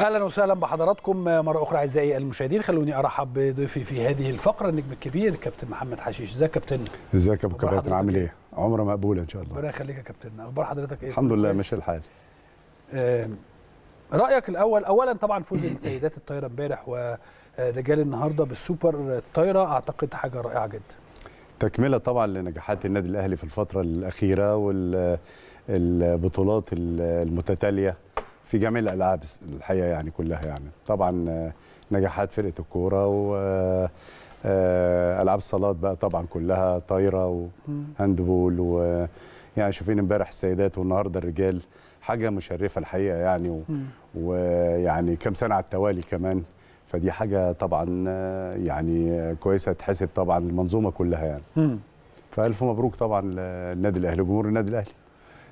اهلا وسهلا بحضراتكم مره اخرى اعزائي المشاهدين خلوني ارحب بضيفي في هذه الفقره النجم الكبير الكابتن محمد حشيش ازيك يا كابتن ازيك يا ابو كباتن عامل ايه عمره مقبوله ان شاء الله ربنا يخليك يا كابتن اخبار حضرتك ايه الحمد لله ماشي الحال رايك الاول اولا طبعا فوز السيدات الطايره امبارح ورجال النهارده بالسوبر الطايره اعتقد حاجه رائعه جدا تكمله طبعا لنجاحات النادي الاهلي في الفتره الاخيره والبطولات المتتاليه في جميع الالعاب الحقيقه يعني كلها يعني طبعا آه، نجاحات فرقه الكوره و آه، آه، العاب الصالات بقى طبعا كلها طايره وهاندبول و يعني شايفين امبارح السيدات والنهارده الرجال حاجه مشرفه الحقيقه يعني ويعني كم كام سنه على التوالي كمان فدي حاجه طبعا يعني كويسه تحسب طبعا المنظومه كلها يعني فالف مبروك طبعا للنادي الاهلي وجمهور النادي الاهلي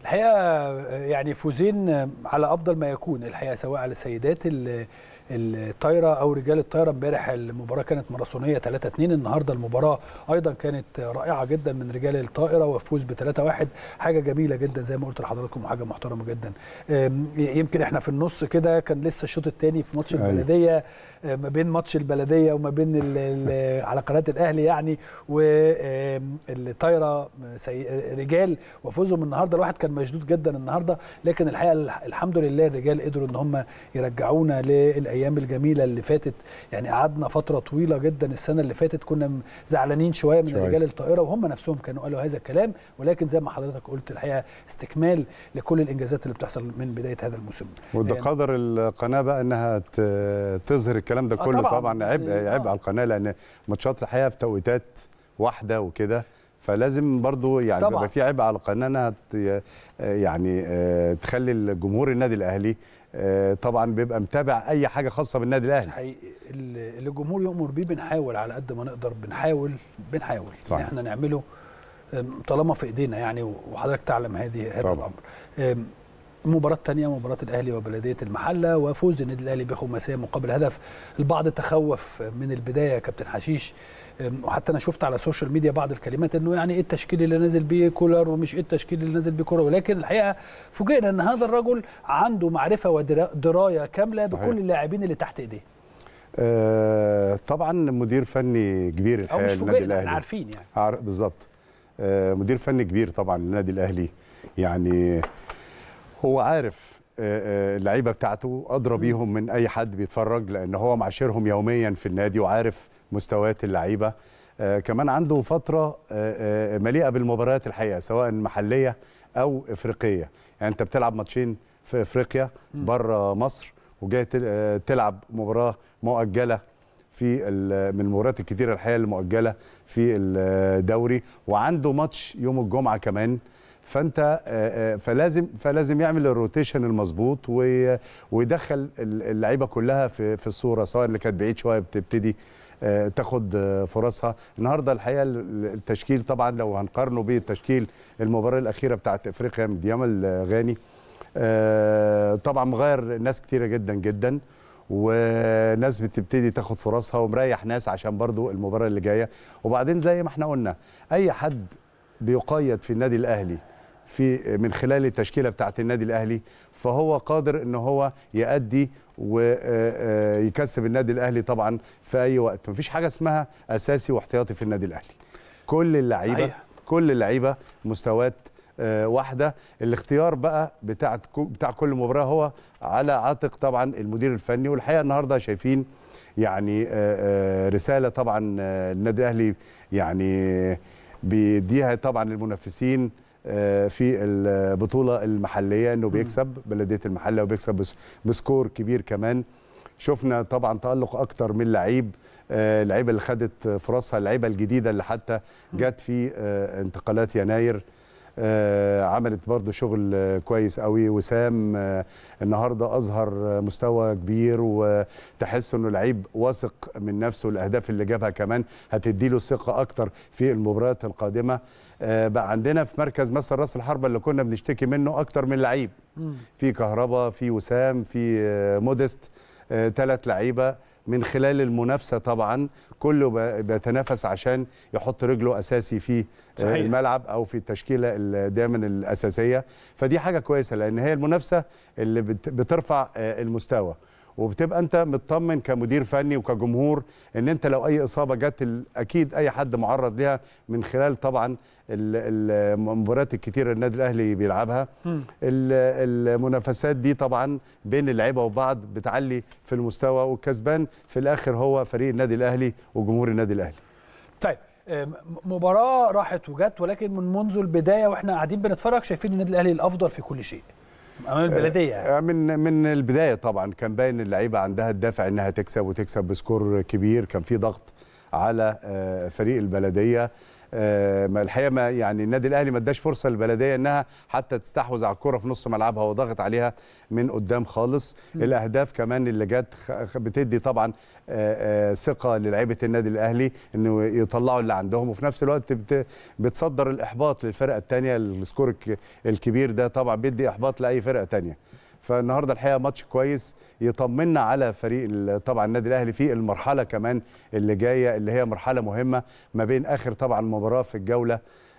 الحقيقه يعني فوزين على افضل ما يكون الحقيقه سواء على السيدات اللي الطايره او رجال الطايره امبارح المباراه كانت ماراثونيه 3 2 النهارده المباراه ايضا كانت رائعه جدا من رجال الطائره وفوز ب 3 1 حاجه جميله جدا زي ما قلت لحضراتكم وحاجه محترمه جدا يمكن احنا في النص كده كان لسه الشوط الثاني في ماتش أيوه. البلديه ما بين ماتش البلديه وما بين على قناه الاهلي يعني والطايره رجال وفوزهم النهارده الواحد كان مشدود جدا النهارده لكن الحقيقه الحمد لله الرجال قدروا ان هم يرجعونا للأجيال الايام الجميله اللي فاتت يعني قعدنا فتره طويله جدا السنه اللي فاتت كنا زعلانين شويه من رجال الطائره وهم نفسهم كانوا قالوا هذا الكلام ولكن زي ما حضرتك قلت الحقيقه استكمال لكل الانجازات اللي بتحصل من بدايه هذا الموسم وده يعني قدر القناه بقى انها تظهر الكلام ده آه، كله طبعا, طبعا عبء آه، عبء على القناه لان ماتشات الحقيقه في توقيتات واحده وكده فلازم برضو يعني يبقى في عبء على القناه انها يعني آه، تخلي الجمهور النادي الاهلي آه، طبعا بيبقى متابع اي حاجه خاصه بالنادي الاهلي حقيقي اللي الجمهور يؤمر بيه بنحاول على قد ما نقدر بنحاول بنحاول ان احنا نعمله طالما في ايدينا يعني وحضرتك تعلم هذه هذا الامر المباراه الثانيه مباراة الأهلي وبلدية المحلة وفوز النادي الأهلي بخماسية مقابل هدف البعض تخوف من البداية يا كابتن حشيش وحتى أنا شفت على السوشيال ميديا بعض الكلمات إنه يعني إيه التشكيل اللي نازل بيه كولر ومش إيه التشكيل اللي نازل بيه كولر ولكن الحقيقة فوجئنا إن هذا الرجل عنده معرفة ودراية كاملة صحيح. بكل اللاعبين اللي تحت إيديه آه طبعا مدير فني كبير الحقيقه للنادي الاهلي عارفين يعني بالظبط آه مدير فني كبير طبعا للنادي الاهلي يعني هو عارف آه، آه، اللعيبه بتاعته ادرى بيهم من اي حد بيتفرج لان هو معاشرهم يوميا في النادي وعارف مستويات اللعيبه آه، كمان عنده فتره مليئه بالمباريات الحقيقه سواء محليه او افريقيه يعني انت بتلعب ماتشين في افريقيا بره مصر وجاي تلعب مباراه مؤجله في من المباريات الكثيره الحقيقه المؤجله في الدوري وعنده ماتش يوم الجمعه كمان فانت آه، آه، فلازم فلازم يعمل الروتيشن المظبوط ويدخل اللعيبه كلها في في الصوره سواء اللي كانت بعيد شويه بتبتدي آه، تاخد فرصها النهارده الحقيقه التشكيل طبعا لو هنقارنه بالتشكيل المباراه الاخيره بتاعت افريقيا مديام ديامل غاني طبعا مغير ناس كثيره جدا جدا وناس بتبتدي تاخد فرصها ومريح ناس عشان برضو المباراه اللي جايه وبعدين زي ما احنا قلنا اي حد بيقيد في النادي الاهلي في من خلال التشكيله بتاعه النادي الاهلي فهو قادر ان هو يادي ويكسب النادي الاهلي طبعا في اي وقت مفيش حاجه اسمها اساسي واحتياطي في النادي الاهلي كل اللعيبه كل اللعيبه مستويات آه، واحده الاختيار بقى بتاع بتاع كل مباراه هو على عاتق طبعا المدير الفني والحقيقه النهارده شايفين يعني آه، آه، رساله طبعا النادي الاهلي يعني بيديها طبعا للمنافسين آه، في البطوله المحليه انه بيكسب بلديه المحله وبيكسب بسكور كبير كمان شفنا طبعا تالق اكتر من لعيب اللعيبه آه، اللي خدت فرصها اللعيبه الجديده اللي حتى جت في آه، انتقالات يناير آه، عملت برضو شغل كويس قوي وسام آه، النهارده اظهر مستوى كبير وتحس انه لعيب واثق من نفسه الاهداف اللي جابها كمان هتديله ثقه اكتر في المباريات القادمه آه، بقى عندنا في مركز مثلا راس الحربه اللي كنا بنشتكي منه اكتر من لعيب في كهربا في وسام في مودست ثلاث لعيبه من خلال المنافسه طبعا كله بيتنافس عشان يحط رجله اساسي في آه، صحيح. الملعب او في التشكيله دايما الاساسيه فدي حاجه كويسه لان هي المنافسه اللي بترفع آه، المستوى وبتبقى انت مطمن كمدير فني وكجمهور ان انت لو اي اصابه جت اكيد اي حد معرض ليها من خلال طبعا المباريات الكتيره النادي الاهلي بيلعبها المنافسات دي طبعا بين اللعيبه وبعض بتعلي في المستوى والكسبان في الاخر هو فريق النادي الاهلي وجمهور النادي الاهلي طيب مباراه راحت وجت ولكن من منذ البدايه واحنا قاعدين بنتفرج شايفين النادي الاهلي الافضل في كل شيء امام البلديه آه، آه، من من البدايه طبعا كان باين اللعيبه عندها الدافع انها تكسب وتكسب بسكور كبير كان في ضغط على آه، فريق البلديه آه، ما الحقيقه ما يعني النادي الاهلي ما اداش فرصه للبلديه انها حتى تستحوذ على الكره في نص ملعبها وضغط عليها من قدام خالص م. الاهداف كمان اللي جت بتدي طبعا آه، آه، ثقه للعيبه النادي الاهلي انه يطلعوا اللي عندهم وفي نفس الوقت بتصدر الاحباط للفرقه الثانيه السكور الكبير ده طبعا بيدي احباط لاي فرقه ثانيه فالنهارده الحقيقه ماتش كويس يطمنا على فريق طبعا النادي الاهلي في المرحله كمان اللي جايه اللي هي مرحله مهمه ما بين اخر طبعا مباراه في الجوله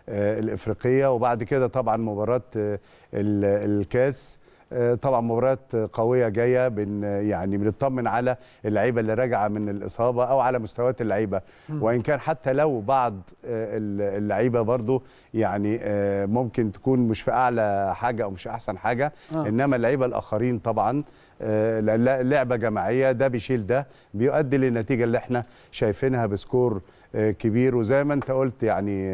آه، الافريقيه وبعد كده طبعا مباراه آه، الكاس آه، طبعا مباراه قويه جايه بن يعني بنطمن على اللعيبه اللي راجعه من الاصابه او على مستويات اللعيبه وان كان حتى لو بعض آه، اللعيبه برضو يعني آه، ممكن تكون مش في اعلى حاجه او مش احسن حاجه انما اللعيبه الاخرين طبعا لعبه جماعيه ده بيشيل ده بيؤدي للنتيجه اللي احنا شايفينها بسكور كبير وزي ما انت قلت يعني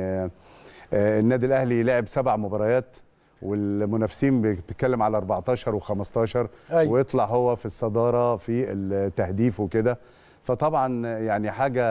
النادي الاهلي لعب سبع مباريات والمنافسين بتتكلم على 14 و15 أيوة. ويطلع هو في الصداره في التهديف وكده فطبعا يعني حاجه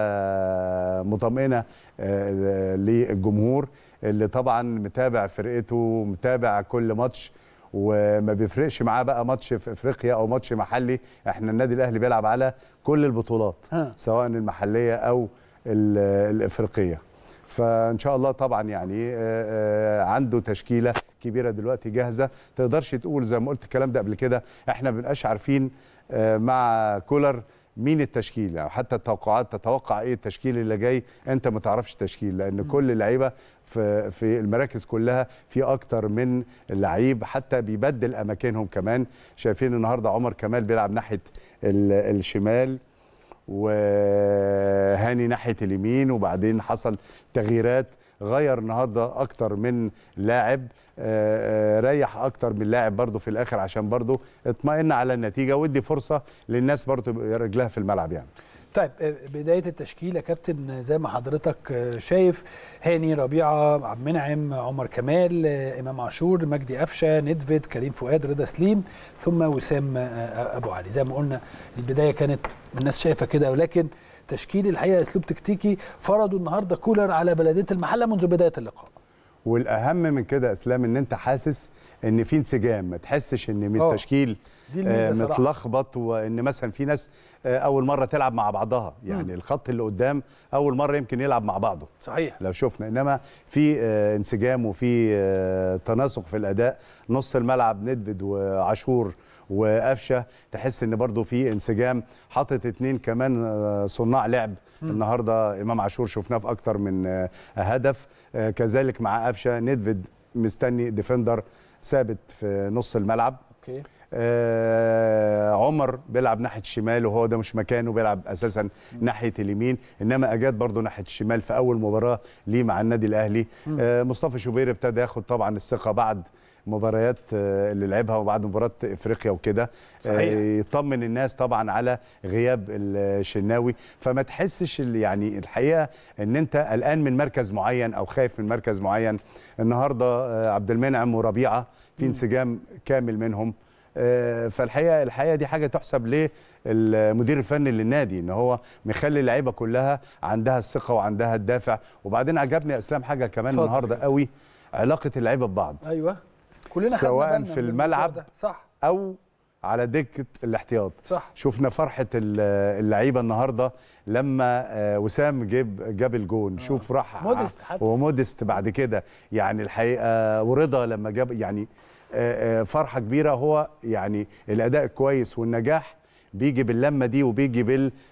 مطمئنه آه، للجمهور اللي طبعا متابع فرقته متابع كل ماتش وما بيفرقش معاه بقى ماتش في افريقيا او ماتش محلي احنا النادي الاهلي بيلعب على كل البطولات ها. سواء المحليه او الافريقيه فان شاء الله طبعا يعني آه، آه، عنده تشكيله كبيره دلوقتي جاهزه تقدرش تقول زي ما قلت الكلام ده قبل كده احنا ما بنبقاش عارفين آه، مع كولر مين التشكيل يعني حتى التوقعات تتوقع ايه التشكيل اللي جاي انت ما تعرفش التشكيل لان كل اللعيبه في في المراكز كلها في اكتر من لعيب حتى بيبدل اماكنهم كمان شايفين النهارده عمر كمال بيلعب ناحيه الشمال وهاني ناحيه اليمين وبعدين حصل تغييرات غير النهارده اكتر من لاعب آه، آه، ريح اكتر من لاعب برضه في الاخر عشان برضه اطمئن على النتيجه وادي فرصه للناس برضه رجلها في الملعب يعني طيب آه، بدايه التشكيل يا كابتن زي ما حضرتك شايف هاني ربيعه عبد المنعم عمر كمال امام عاشور مجدي قفشه ندفيد كريم فؤاد رضا سليم ثم وسام ابو علي زي ما قلنا البدايه كانت الناس شايفه كده ولكن التشكيل الحقيقه اسلوب تكتيكي فرضه النهارده كولر على بلديه المحله منذ بدايه اللقاء والاهم من كده اسلام ان انت حاسس ان في انسجام ما تحسش ان من آه. التشكيل دي الميزة آه، متلخبط وان مثلا في ناس آه، اول مره تلعب مع بعضها يعني الخط اللي قدام اول مره يمكن يلعب مع بعضه صحيح لو شفنا انما في آه، انسجام وفي تناسق في الاداء نص الملعب ندفد وعاشور وقفشه تحس ان برضو في انسجام حاطط اتنين كمان صناع لعب النهارده امام عاشور شفناه في اكثر من هدف كذلك مع قفشه ندفد مستني ديفندر ثابت في نص الملعب اوكي آه، عمر بيلعب ناحيه الشمال وهو ده مش مكانه بيلعب اساسا ناحيه اليمين انما اجاد برضه ناحيه الشمال في اول مباراه ليه مع النادي الاهلي آه، مصطفى شوبير ابتدى ياخد طبعا الثقه بعد مباريات آه، اللي لعبها وبعد مباراه افريقيا وكده يطمن الناس طبعا على غياب الشناوي فما تحسش يعني الحقيقه ان انت قلقان من مركز معين او خايف من مركز معين النهارده عبد المنعم وربيعه في انسجام كامل منهم آه، فالحقيقه الحقيقه دي حاجه تحسب للمدير الفني للنادي ان هو مخلي اللعيبه كلها عندها الثقه وعندها الدافع وبعدين عجبني اسلام حاجه كمان النهارده قوي علاقه اللعيبه ببعض ايوه كلنا سواء في الملعب صح او على دكه الاحتياط صح. شفنا فرحه اللعيبه النهارده لما آه، وسام جاب جاب الجون آه. شوف راح حتى. ومودست بعد كده يعني الحقيقه ورضا لما جاب يعني آه، آه، فرحه كبيره هو يعني الاداء الكويس والنجاح بيجي باللمه دي وبيجي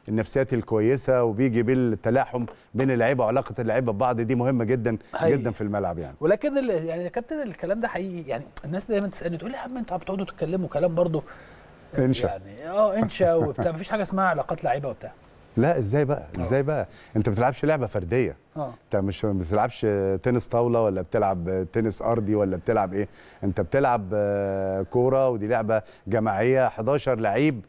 بالنفسيات الكويسه وبيجي بالتلاحم بين اللعيبه وعلاقه اللعيبه ببعض دي مهمه جدا حقيقي. جدا في الملعب يعني ولكن يعني يا كابتن الكلام ده حقيقي يعني الناس دايما تسالني تقول لي يا عم انتوا بتقعدوا تتكلموا كلام برضه انشا يعني اه انشا وبتاع مفيش حاجه اسمها علاقات لعيبه وبتاع لا ازاي بقى آه. ازاي بقى انت ما بتلعبش لعبه فرديه أوه. انت مش ما بتلعبش تنس طاوله ولا بتلعب تنس ارضي ولا بتلعب ايه انت بتلعب آه، كوره ودي لعبه جماعيه 11 لعيب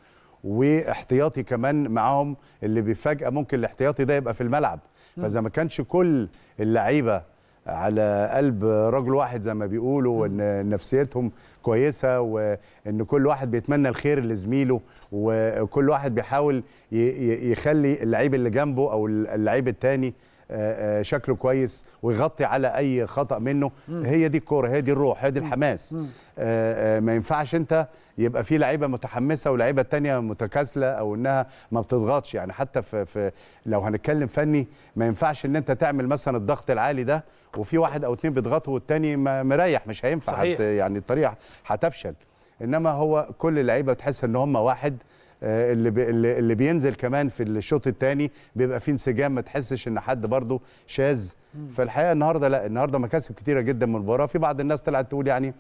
واحتياطي كمان معاهم اللي بيفاجئ ممكن الاحتياطي ده يبقى في الملعب فاذا ما كانش كل اللعيبه على قلب رجل واحد زي ما بيقولوا وان نفسيتهم كويسه وان كل واحد بيتمنى الخير لزميله وكل واحد بيحاول يخلي اللعيب اللي جنبه او اللعيب التاني آه، آه، شكله كويس ويغطي على اي خطا منه مم. هي دي الكوره هي دي الروح هي دي الحماس آه، ما ينفعش انت يبقى في لعيبه متحمسه ولعيبه تانية متكاسله او انها ما بتضغطش يعني حتى في, في لو هنتكلم فني ما ينفعش ان انت تعمل مثلا الضغط العالي ده وفي واحد او اتنين بيضغطوا والتاني مريح مش هينفع صحيح. يعني الطريقه هتفشل انما هو كل اللعيبه بتحس ان هم واحد آه، اللي اللي بينزل كمان في الشوط الثاني بيبقى فيه انسجام ما تحسش ان حد برضه شاذ فالحقيقه النهارده لا النهارده مكاسب كتيره جدا من المباراه في بعض الناس طلعت تقول يعني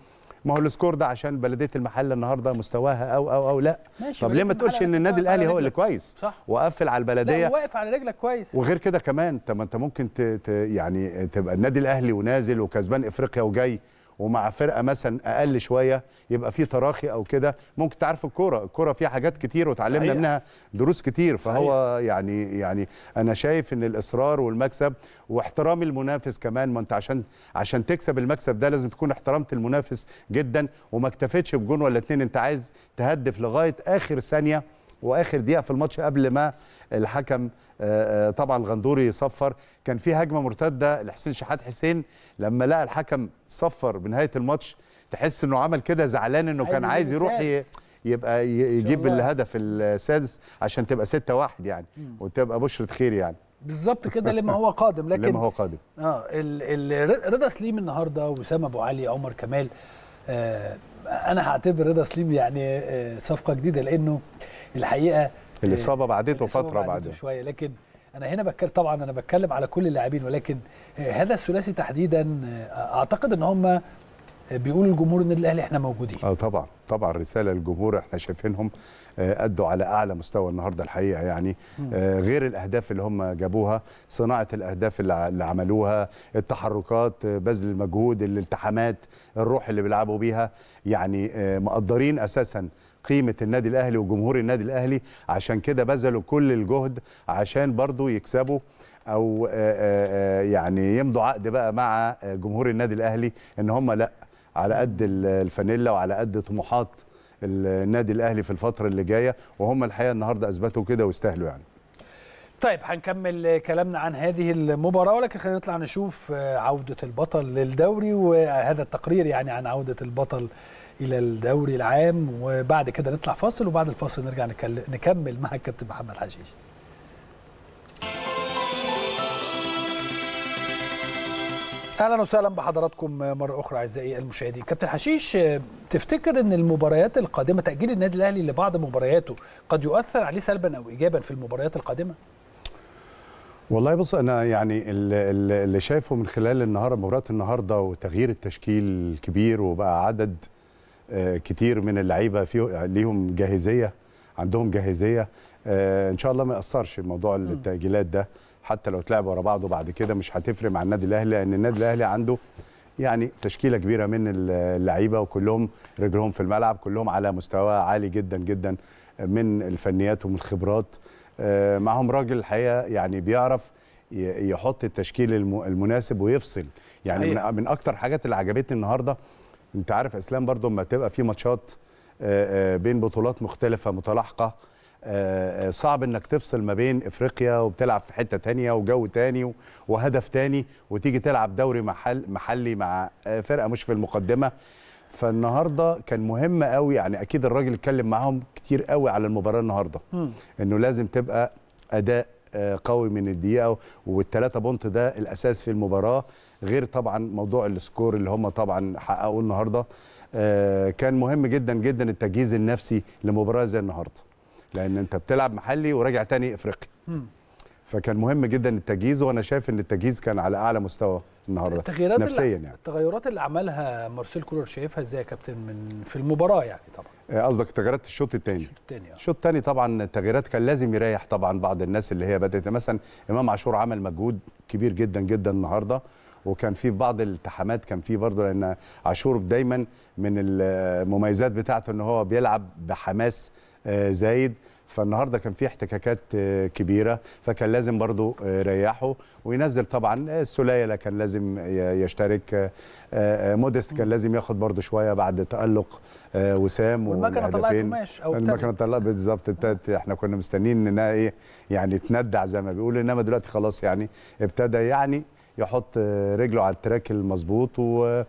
ما هو السكور ده عشان بلديه المحله النهارده مستواها او او او لا ماشي طب ليه ما تقولش ان النادي الاهلي هو اللي كويس صح وقفل على البلديه لا واقف على رجلك كويس وغير كده كمان طب ما انت ممكن ت... ت... يعني تبقى النادي الاهلي ونازل وكسبان افريقيا وجاي ومع فرقه مثلا اقل شويه يبقى في تراخي او كده ممكن تعرف الكوره الكوره فيها حاجات كتير وتعلمنا صحيح. منها دروس كتير فهو صحيح. يعني يعني انا شايف ان الاصرار والمكسب واحترام المنافس كمان ما انت عشان عشان تكسب المكسب ده لازم تكون احترمت المنافس جدا وما اكتفيتش بجون ولا اتنين انت عايز تهدف لغايه اخر ثانيه واخر دقيقه في الماتش قبل ما الحكم آه، آه، طبعا الغندوري يصفر كان في هجمه مرتده لحسين شحات حسين لما لقى الحكم صفر بنهايه الماتش تحس انه عمل كده زعلان انه كان عايز يروح يبقى يجيب الهدف السادس عشان تبقى 6 1 يعني وتبقى بشره خير يعني بالظبط كده لما هو قادم لكن لما هو قادم اه رضا سليم النهارده وسام ابو علي عمر كمال آه انا هعتبر رضا سليم يعني آه صفقه جديده لانه الحقيقه الاصابه بعدته فتره بعدته شويه لكن انا هنا بتكلم طبعا انا بتكلم على كل اللاعبين ولكن آه، هذا الثلاثي تحديدا آه، اعتقد ان هم آه، بيقول الجمهور النادي الاهلي احنا موجودين اه طبعا طبعا رساله للجمهور احنا شايفينهم ادوا على اعلى مستوى النهارده الحقيقه يعني غير الاهداف اللي هم جابوها صناعه الاهداف اللي عملوها التحركات بذل المجهود الالتحامات الروح اللي بيلعبوا بيها يعني مقدرين اساسا قيمه النادي الاهلي وجمهور النادي الاهلي عشان كده بذلوا كل الجهد عشان برضه يكسبوا او آه، آه، آه، يعني يمضوا عقد بقى مع جمهور النادي الاهلي ان هم لا على قد الفانيلا وعلى قد طموحات النادي الاهلي في الفتره اللي جايه وهم الحقيقه النهارده اثبتوا كده واستاهلوا يعني طيب هنكمل كلامنا عن هذه المباراه ولكن خلينا نطلع نشوف عوده البطل للدوري وهذا التقرير يعني عن عوده البطل الى الدوري العام وبعد كده نطلع فاصل وبعد الفاصل نرجع نكمل مع الكابتن محمد حشيش اهلا وسهلا بحضراتكم مره اخرى اعزائي المشاهدين كابتن حشيش تفتكر ان المباريات القادمه تاجيل النادي الاهلي لبعض مبارياته قد يؤثر عليه سلبا او ايجابا في المباريات القادمه والله بص انا يعني اللي شايفه من خلال النهارده مباراه النهارده وتغيير التشكيل الكبير وبقى عدد آه، كتير من اللعيبه فيه ليهم جاهزيه عندهم جاهزيه آه، ان شاء الله ما ياثرش موضوع التاجيلات ده حتى لو اتلعب ورا بعضه بعد كده مش هتفرق مع النادي الاهلي لان النادي الاهلي عنده يعني تشكيله كبيره من اللعيبه وكلهم رجلهم في الملعب كلهم على مستوى عالي جدا جدا من الفنيات ومن الخبرات آه، معهم راجل الحقيقه يعني بيعرف يحط التشكيل المناسب ويفصل يعني من اكتر حاجات اللي عجبتني النهارده انت عارف اسلام برضو لما تبقى في ماتشات آه، آه، بين بطولات مختلفه متلاحقه آه، صعب انك تفصل ما بين افريقيا وبتلعب في حته تانية وجو تاني وهدف تاني وتيجي تلعب دوري محل محلي مع فرقه مش في المقدمه فالنهارده كان مهم قوي يعني اكيد الراجل اتكلم معاهم كتير قوي على المباراه النهارده انه لازم تبقى اداء آه، قوي من الدقيقه والثلاثه بونت ده الاساس في المباراه غير طبعا موضوع السكور اللي هم طبعا حققوه النهارده آه، كان مهم جدا جدا التجهيز النفسي لمباراه زي النهارده لان انت بتلعب محلي وراجع تاني افريقي فكان مهم جدا التجهيز وانا شايف ان التجهيز كان على اعلى مستوى النهارده التغييرات نفسيا يعني التغيرات اللي عملها مارسيل كولر شايفها ازاي يا كابتن من في المباراه يعني طبعا آه، قصدك تغيرات الشوط الثاني الشوط الثاني آه. الشوط الثاني طبعا التغييرات كان لازم يريح طبعا بعض الناس اللي هي بدات مثلا امام عاشور عمل مجهود كبير جدا جدا النهارده وكان في بعض الالتحامات كان في برضه لان عاشور دايما من المميزات بتاعته ان هو بيلعب بحماس آه، زايد فالنهارده كان في احتكاكات آه، كبيره فكان لازم برضو يريحه آه، وينزل طبعا آه، السليله كان لازم يشترك موديست كان لازم ياخد برضو شويه بعد تالق وسام والمكنه طلعت قماش او المكنه طلعت بالظبط ابتدت احنا كنا مستنيين انها ايه يعني تندع زي ما بيقول انما دلوقتي خلاص يعني ابتدى يعني يحط رجله على التراك المظبوط و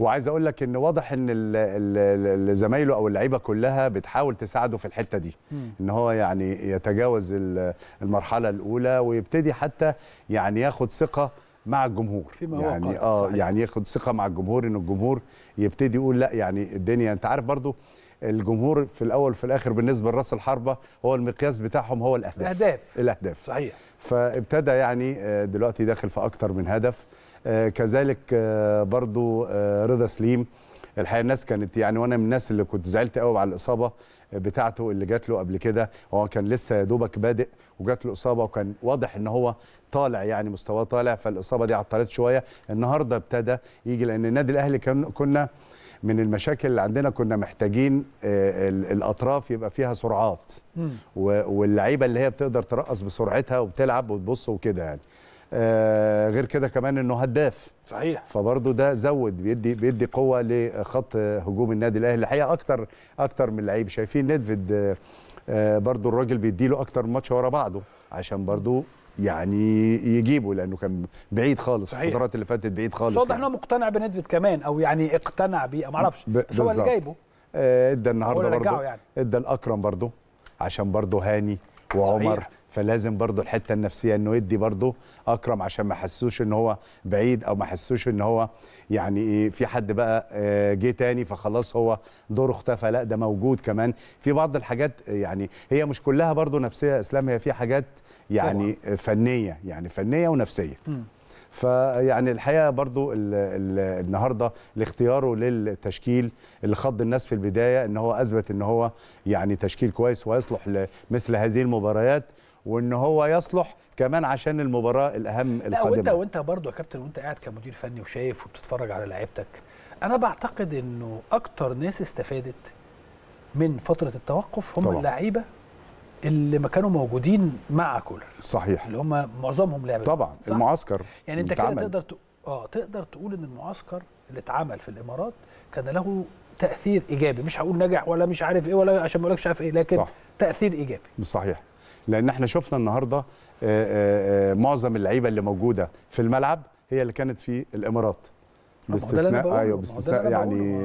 وعايز اقول لك ان واضح ان زمايله او اللعيبه كلها بتحاول تساعده في الحته دي ان هو يعني يتجاوز المرحله الاولى ويبتدي حتى يعني ياخد ثقه مع الجمهور يعني اه صحيح. يعني ياخد ثقه مع الجمهور ان الجمهور يبتدي يقول لا يعني الدنيا انت عارف برضو الجمهور في الاول وفي الاخر بالنسبه لراس الحربه هو المقياس بتاعهم هو الاهداف الاهداف الاهداف صحيح فابتدى يعني آه، دلوقتي داخل في اكثر من هدف آه، كذلك آه، برضو آه، رضا سليم الحقيقه الناس كانت يعني وانا من الناس اللي كنت زعلت قوي على الاصابه بتاعته اللي جات له قبل كده هو كان لسه يا دوبك بادئ وجات له اصابه وكان واضح ان هو طالع يعني مستواه طالع فالاصابه دي عطلت شويه النهارده ابتدى يجي لان النادي الاهلي كان كنا من المشاكل اللي عندنا كنا محتاجين الاطراف يبقى فيها سرعات واللعيبه اللي هي بتقدر ترقص بسرعتها وبتلعب وتبص وكده يعني آه، غير كده كمان انه هداف صحيح فبرضه ده زود بيدي بيدي قوه لخط هجوم النادي الاهلي الحقيقه اكتر اكتر من لعيب شايفين نيدفيد آه، برضه الراجل بيديله اكتر ماتش ورا بعضه عشان برضه يعني يجيبه لانه كان بعيد خالص صحيح. الفترات اللي فاتت بعيد خالص واضح يعني. انه مقتنع بندفيد كمان او يعني اقتنع بيه ما اعرفش بس هو اللي جايبه آه، ادى النهارده برضه يعني. ادى الاكرم برضه عشان برضه هاني وعمر صحيح. فلازم برضه الحته النفسيه انه يدي برضه اكرم عشان ما حسوش ان هو بعيد او ما حسوش ان هو يعني في حد بقى آه، جه تاني فخلاص هو دوره اختفى لا ده موجود كمان في بعض الحاجات يعني هي مش كلها برضه نفسيه اسلام هي في حاجات يعني طبعا. فنيه يعني فنيه ونفسيه م. فيعني الحقيقه برضو الـ الـ النهارده لاختياره للتشكيل اللي خض الناس في البدايه ان هو اثبت ان هو يعني تشكيل كويس ويصلح لمثل هذه المباريات وان هو يصلح كمان عشان المباراه الاهم القادمه لا وانت وانت برضه يا كابتن وانت قاعد كمدير فني وشايف وبتتفرج على لعيبتك انا بعتقد انه اكتر ناس استفادت من فتره التوقف هم اللعيبه اللي ما كانوا موجودين مع كولر صحيح اللي هم معظمهم لعبوا طبعا صح؟ المعسكر يعني انت كده تقدر ت... اه تقدر تقول ان المعسكر اللي اتعمل في الامارات كان له تاثير ايجابي مش هقول نجح ولا مش عارف ايه ولا عشان ما اقولكش عارف ايه لكن صح. تاثير ايجابي صحيح لان احنا شفنا النهارده آه، آه، آه، معظم اللعيبه اللي موجوده في الملعب هي اللي كانت في الامارات باستثناء ايوه باستثناء يعني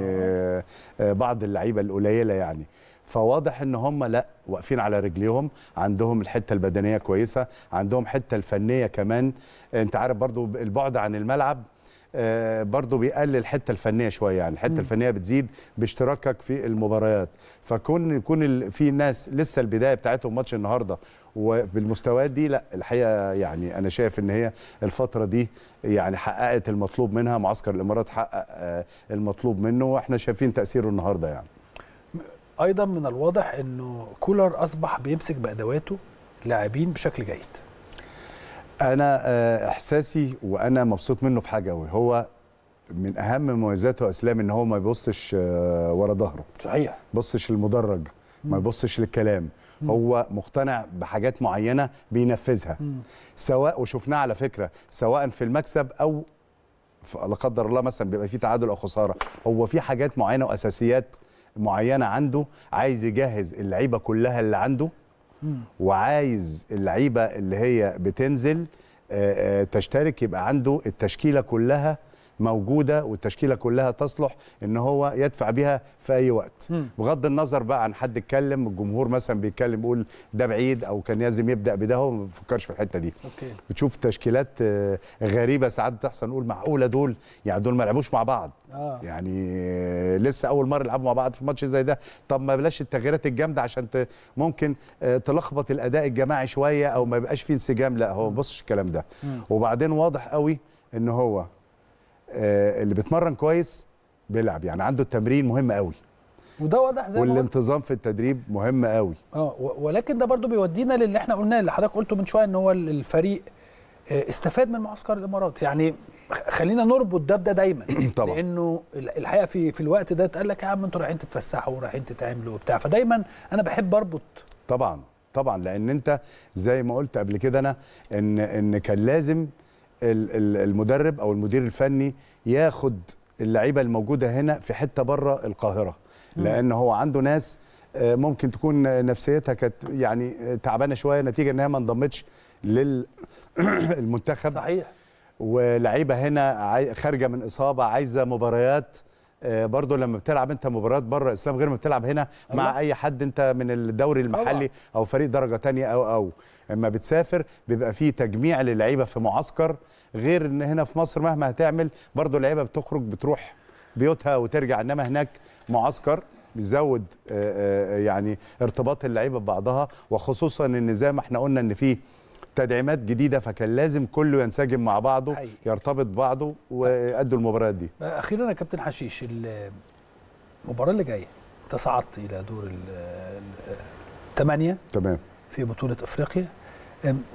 بعض اللعيبه القليله يعني فواضح ان هم لا واقفين على رجليهم عندهم الحته البدنيه كويسه عندهم حته الفنيه كمان انت عارف برضو البعد عن الملعب آه، برضه بيقلل الحته الفنيه شويه يعني الحته الفنيه بتزيد باشتراكك في المباريات فكون يكون في ناس لسه البدايه بتاعتهم ماتش النهارده وبالمستويات دي لا الحقيقه يعني انا شايف ان هي الفتره دي يعني حققت المطلوب منها معسكر الامارات حقق آه، المطلوب منه واحنا شايفين تاثيره النهارده يعني ايضا من الواضح انه كولر اصبح بيمسك بادواته لاعبين بشكل جيد انا آه، احساسي وانا مبسوط منه في حاجه وهو من اهم مميزاته اسلام ان هو ما يبصش آه، ورا ظهره صحيح بصش المدرج ما يبصش للكلام هو مقتنع بحاجات معينه بينفذها سواء وشفناه على فكره سواء في المكسب او لا قدر الله مثلا بيبقى في تعادل او خساره هو في حاجات معينه واساسيات معينه عنده عايز يجهز اللعيبه كلها اللي عنده وعايز اللعيبه اللي هي بتنزل آه، آه، تشترك يبقى عنده التشكيله كلها موجوده والتشكيله كلها تصلح ان هو يدفع بيها في اي وقت بغض النظر بقى عن حد اتكلم الجمهور مثلا بيتكلم بيقول ده بعيد او كان لازم يبدا بده هو ما بيفكرش في الحته دي أوكي. بتشوف تشكيلات آه، غريبه ساعات بتحصل نقول معقوله دول يعني دول ما لعبوش مع بعض آه. يعني آه، لسه اول مره يلعبوا مع بعض في ماتش زي ده طب ما بلاش التغييرات الجامده عشان ت... ممكن آه، تلخبط الاداء الجماعي شويه او ما يبقاش في انسجام لا هو ما بصش الكلام ده وبعدين واضح قوي ان هو آه، اللي بيتمرن كويس بيلعب يعني عنده التمرين مهم قوي وده واضح زي والانتظام في التدريب مهم قوي اه ولكن ده برضو بيودينا للي احنا قلناه اللي حضرتك قلته من شويه ان هو الفريق آه، استفاد من معسكر الامارات يعني خلينا نربط ده بده دايما طبعا لانه الحقيقه في في الوقت ده اتقال لك يا عم انتوا رايحين تتفسحوا ورايحين تتعملوا وبتاع فدايما انا بحب اربط طبعا طبعا لان انت زي ما قلت قبل كده انا ان ان كان لازم المدرب او المدير الفني ياخد اللعيبه الموجوده هنا في حته بره القاهره لان هو عنده ناس آه، ممكن تكون نفسيتها كانت يعني تعبانه شويه نتيجه انها ما انضمتش للمنتخب صحيح ولعيبه هنا خارجه من اصابه عايزه مباريات آه، برضه لما بتلعب انت مباريات بره اسلام غير ما بتلعب هنا مع اي حد انت من الدوري المحلي او فريق درجه تانية او او اما بتسافر بيبقى في تجميع للعيبه في معسكر غير ان هنا في مصر مهما هتعمل برضه اللعيبه بتخرج بتروح بيوتها وترجع انما هناك معسكر بيزود آه، آه، يعني ارتباط اللعيبه ببعضها وخصوصا ان زي ما احنا قلنا ان فيه تدعيمات جديده فكان لازم كله ينسجم مع بعضه حقيقي. يرتبط بعضه ويأدوا المباريات دي أه، اخيرا يا كابتن حشيش المباراه اللي جايه تصعدت الى دور الثمانيه تمام في بطوله افريقيا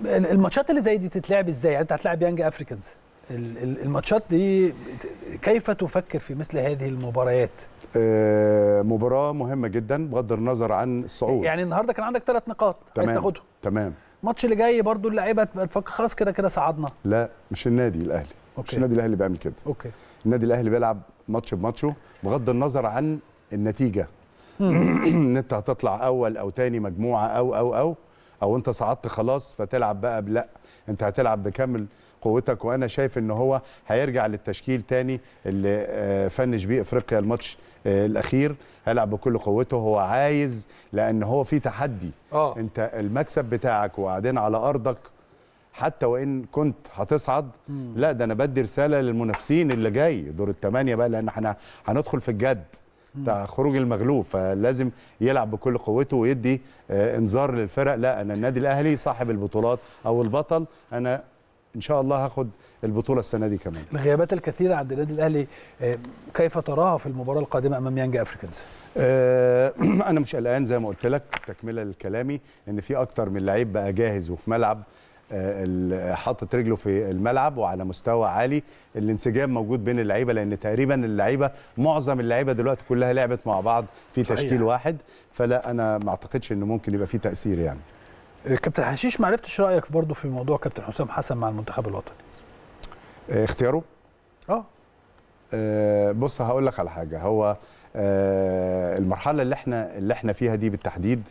الماتشات اللي زي دي تتلعب ازاي يعني انت هتلاعب يانج افريكانز الماتشات دي كيف تفكر في مثل هذه المباريات أه، مباراه مهمه جدا بغض النظر عن الصعود يعني النهارده كان عندك ثلاث نقاط عايز تاخدهم تمام الماتش اللي جاي برضو اللعيبه تبقى تفكر خلاص كده كده صعدنا لا مش النادي الاهلي أوكي. مش النادي الاهلي اللي بيعمل كده اوكي النادي الاهلي بيلعب ماتش بماتشه بغض النظر عن النتيجه ان انت هتطلع اول او تاني مجموعه او او او او انت صعدت خلاص فتلعب بقى لا انت هتلعب بكامل قوتك وانا شايف ان هو هيرجع للتشكيل تاني اللي آه، فنش بيه افريقيا الماتش آه، الاخير هيلعب بكل قوته هو عايز لان هو في تحدي أوه. انت المكسب بتاعك وقاعدين على ارضك حتى وان كنت هتصعد لا ده انا بدي رساله للمنافسين اللي جاي دور الثمانيه بقى لان احنا هندخل في الجد بتاع خروج المغلوب فلازم يلعب بكل قوته ويدي آه، انذار للفرق لا انا النادي الاهلي صاحب البطولات او البطل انا ان شاء الله هاخد البطوله السنه دي كمان الغيابات الكثيره عند النادي الاهلي آه، كيف تراها في المباراه القادمه امام يانج افريكانز آه، انا مش قلقان زي ما قلت لك تكمله لكلامي ان في اكتر من لعيب بقى جاهز وفي ملعب آه، حاطط رجله في الملعب وعلى مستوى عالي الانسجام موجود بين اللعيبه لان تقريبا اللعيبه معظم اللعيبه دلوقتي كلها لعبت مع بعض في تشكيل واحد فلا انا ما اعتقدش انه ممكن يبقى في تاثير يعني كابتن حشيش ما عرفتش رايك برضه في موضوع كابتن حسام حسن مع المنتخب الوطني آه، اختياره آه. اه بص هقول لك على حاجه هو آه، المرحله اللي احنا اللي احنا فيها دي بالتحديد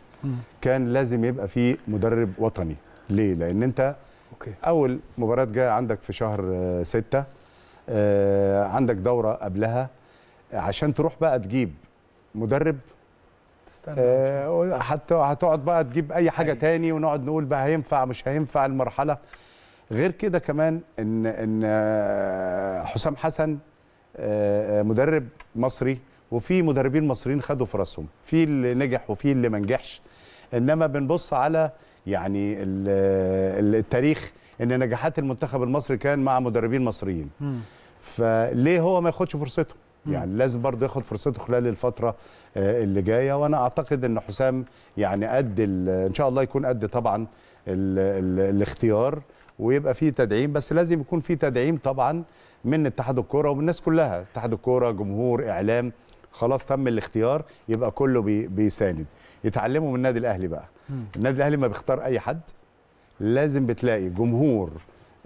كان لازم يبقى في مدرب وطني ليه لان انت أوكي. اول مباراه جايه عندك في شهر ستة عندك دوره قبلها عشان تروح بقى تجيب مدرب آه هتقعد بقى تجيب اي حاجه أي. أيوه. تاني ونقعد نقول بقى هينفع مش هينفع المرحله غير كده كمان ان ان آه، حسام حسن آه، آه، مدرب مصري وفي مدربين مصريين خدوا فرصهم في اللي نجح وفي اللي ما نجحش انما بنبص على يعني التاريخ ان نجاحات المنتخب المصري كان مع مدربين مصريين م. فليه هو ما ياخدش فرصته يعني لازم برضه ياخد فرصته خلال الفتره آه، اللي جايه وانا اعتقد ان حسام يعني قد ان شاء الله يكون قد طبعا الاختيار ويبقى فيه تدعيم بس لازم يكون فيه تدعيم طبعا من اتحاد الكوره ومن الناس كلها اتحاد الكوره جمهور اعلام خلاص تم الاختيار يبقى كله بي بيساند يتعلموا من النادي الاهلي بقى النادي الاهلي ما بيختار اي حد لازم بتلاقي جمهور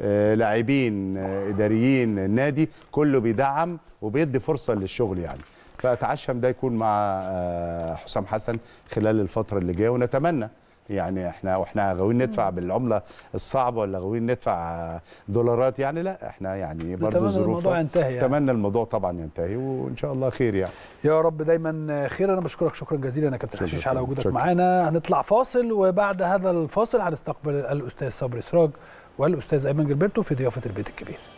آه، لاعبين آه، اداريين النادي كله بيدعم وبيدي فرصه للشغل يعني فاتعشم ده يكون مع آه، حسام حسن خلال الفتره اللي جايه ونتمنى يعني احنا واحنا غاويين ندفع بالعمله الصعبه ولا غاويين ندفع دولارات يعني لا احنا يعني برضه الظروف الموضوع ينتهي يعني. اتمنى الموضوع طبعا ينتهي وان شاء الله خير يعني يا رب دايما خير انا بشكرك شكرا جزيلا يا كابتن حشيش على وجودك معانا هنطلع فاصل وبعد هذا الفاصل هنستقبل الاستاذ صبري سراج والاستاذ ايمن جلبرتو في ضيافه البيت الكبير